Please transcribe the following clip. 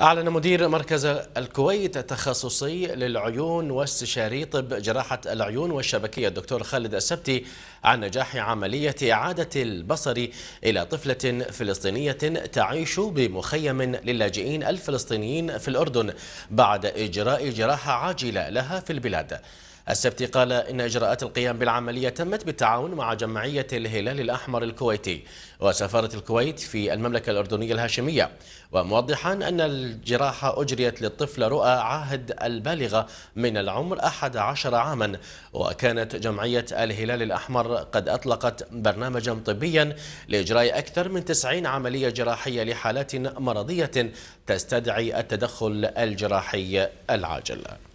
أعلن مدير مركز الكويت التخصصي للعيون واستشاري طب جراحة العيون والشبكية الدكتور خالد السبتي عن نجاح عملية إعادة البصر إلى طفلة فلسطينية تعيش بمخيم للاجئين الفلسطينيين في الأردن بعد إجراء جراحة عاجلة لها في البلاد السبت قال إن إجراءات القيام بالعملية تمت بالتعاون مع جمعية الهلال الأحمر الكويتي وسفارة الكويت في المملكة الأردنية الهاشمية وموضحا أن الجراحة أجريت للطفل رؤى عهد البالغة من العمر 11 عاما وكانت جمعية الهلال الأحمر قد أطلقت برنامجا طبيا لإجراء أكثر من 90 عملية جراحية لحالات مرضية تستدعي التدخل الجراحي العاجل